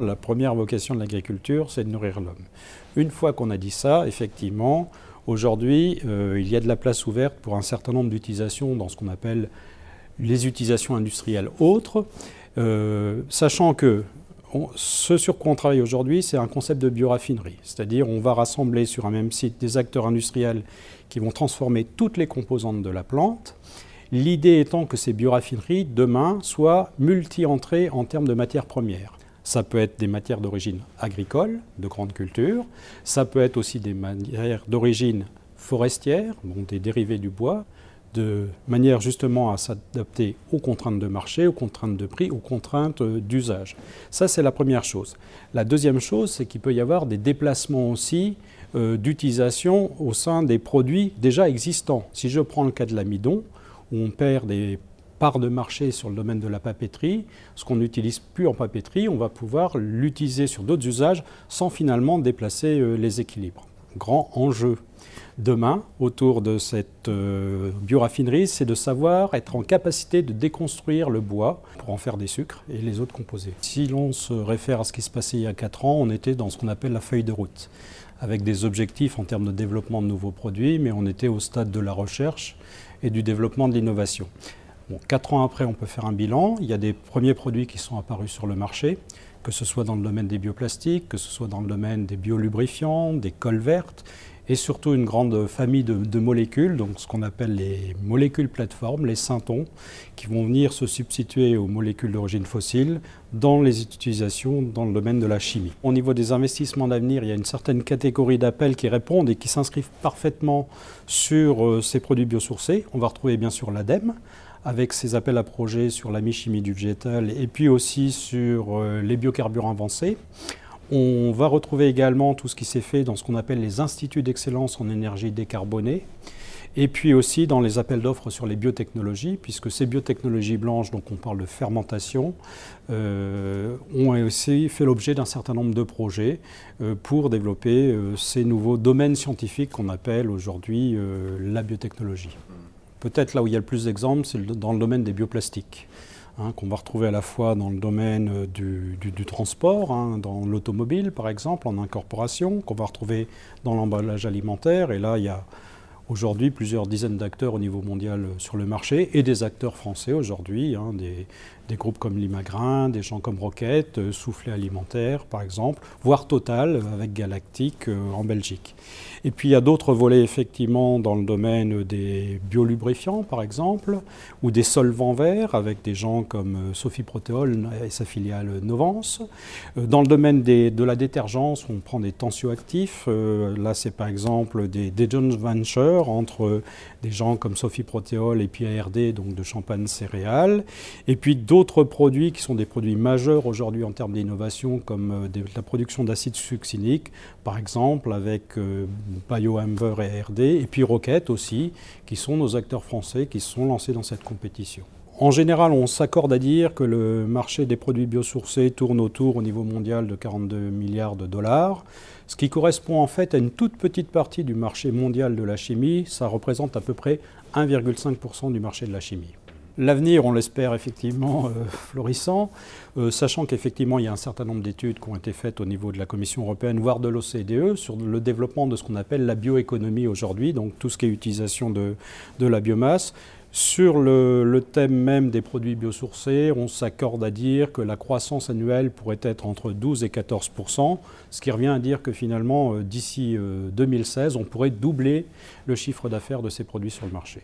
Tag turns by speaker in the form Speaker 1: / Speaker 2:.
Speaker 1: La première vocation de l'agriculture, c'est de nourrir l'homme. Une fois qu'on a dit ça, effectivement, aujourd'hui, euh, il y a de la place ouverte pour un certain nombre d'utilisations dans ce qu'on appelle les utilisations industrielles autres, euh, sachant que ce sur quoi on travaille aujourd'hui, c'est un concept de bioraffinerie, c'est-à-dire on va rassembler sur un même site des acteurs industriels qui vont transformer toutes les composantes de la plante. L'idée étant que ces bioraffineries, demain, soient multi-entrées en termes de matières premières. Ça peut être des matières d'origine agricole, de grande culture. Ça peut être aussi des matières d'origine forestière, donc des dérivés du bois, de manière justement à s'adapter aux contraintes de marché, aux contraintes de prix, aux contraintes euh, d'usage. Ça, c'est la première chose. La deuxième chose, c'est qu'il peut y avoir des déplacements aussi euh, d'utilisation au sein des produits déjà existants. Si je prends le cas de l'amidon, où on perd des part de marché sur le domaine de la papeterie, ce qu'on n'utilise plus en papeterie, on va pouvoir l'utiliser sur d'autres usages sans finalement déplacer euh, les équilibres. Grand enjeu demain autour de cette euh, bioraffinerie, c'est de savoir être en capacité de déconstruire le bois pour en faire des sucres et les autres composés. Si l'on se réfère à ce qui se passait il y a 4 ans, on était dans ce qu'on appelle la feuille de route, avec des objectifs en termes de développement de nouveaux produits, mais on était au stade de la recherche et du développement de l'innovation quatre ans après, on peut faire un bilan. Il y a des premiers produits qui sont apparus sur le marché, que ce soit dans le domaine des bioplastiques, que ce soit dans le domaine des biolubrifiants, des colles vertes, et surtout une grande famille de, molécules, donc ce qu'on appelle les molécules plateformes, les synthons, qui vont venir se substituer aux molécules d'origine fossile dans les utilisations dans le domaine de la chimie. Au niveau des investissements d'avenir, il y a une certaine catégorie d'appels qui répondent et qui s'inscrivent parfaitement sur euh, ces produits biosourcés. On va retrouver bien sûr l'ADEME avec ses appels à projets sur la mi-chimie du végétal et puis aussi sur euh, les biocarburants avancés. On va retrouver également tout ce qui s'est fait dans ce qu'on appelle les instituts d'excellence en énergie décarbonée. Et puis aussi dans les appels d'offres sur les biotechnologies, puisque ces biotechnologies blanches, donc on parle de fermentation, euh, ont aussi fait l'objet d'un certain nombre de projets euh, pour développer ces nouveaux domaines scientifiques qu'on appelle aujourd'hui la biotechnologie. Peut-être là où il y a le plus d'exemples, c'est dans le domaine des bioplastiques. Hein, qu'on va retrouver à la fois dans le domaine euh, du, transport, hein, dans l'automobile par exemple, en incorporation, qu'on va retrouver dans l'emballage alimentaire. Et là, il y a aujourd'hui plusieurs dizaines d'acteurs au niveau mondial euh, sur le marché et des acteurs français aujourd'hui, hein, des, groupes comme Limagrain, des gens comme Rocket, euh, Soufflé Alimentaire par exemple, voire Total euh, avec Galactique en Belgique. Et puis il y a d'autres volets effectivement dans le domaine des biolubrifiants par exemple, ou des solvants verts avec des gens comme Sophie Protéol et sa filiale Novance. Dans le domaine des, de la détergence, on prend des tensioactifs. là c'est par exemple des, des joint ventures entre euh, des gens comme Sophie Protéol et ARD donc de champagne céréales, et puis d'autres produits qui sont des produits majeurs aujourd'hui en termes d'innovation, comme euh, la production d'acide succinique, par exemple, avec euh, Amber et ARD, et puis Rocket aussi, qui sont nos acteurs français qui se sont lancés dans cette compétition en général, on s'accorde à dire que le marché des produits biosourcés tourne autour au niveau mondial de 42 milliards de dollars, ce qui correspond en fait à une toute petite partie du marché mondial de la chimie. Ça représente à peu près 1,5% du marché de la chimie. L'avenir, on l'espère effectivement euh, florissant, euh, sachant qu'effectivement il y a un certain nombre d'études qui ont été faites au niveau de la Commission européenne, voire de l'OCDE, sur le développement de ce qu'on appelle la bioéconomie aujourd'hui, donc tout ce qui est utilisation de, de la biomasse. Sur le, thème même des produits biosourcés, on s'accorde à dire que la croissance annuelle pourrait être entre 12 et 14 ce qui revient à dire que finalement, euh, d'ici 2016, euh, on pourrait doubler le chiffre d'affaires de ces produits sur le marché.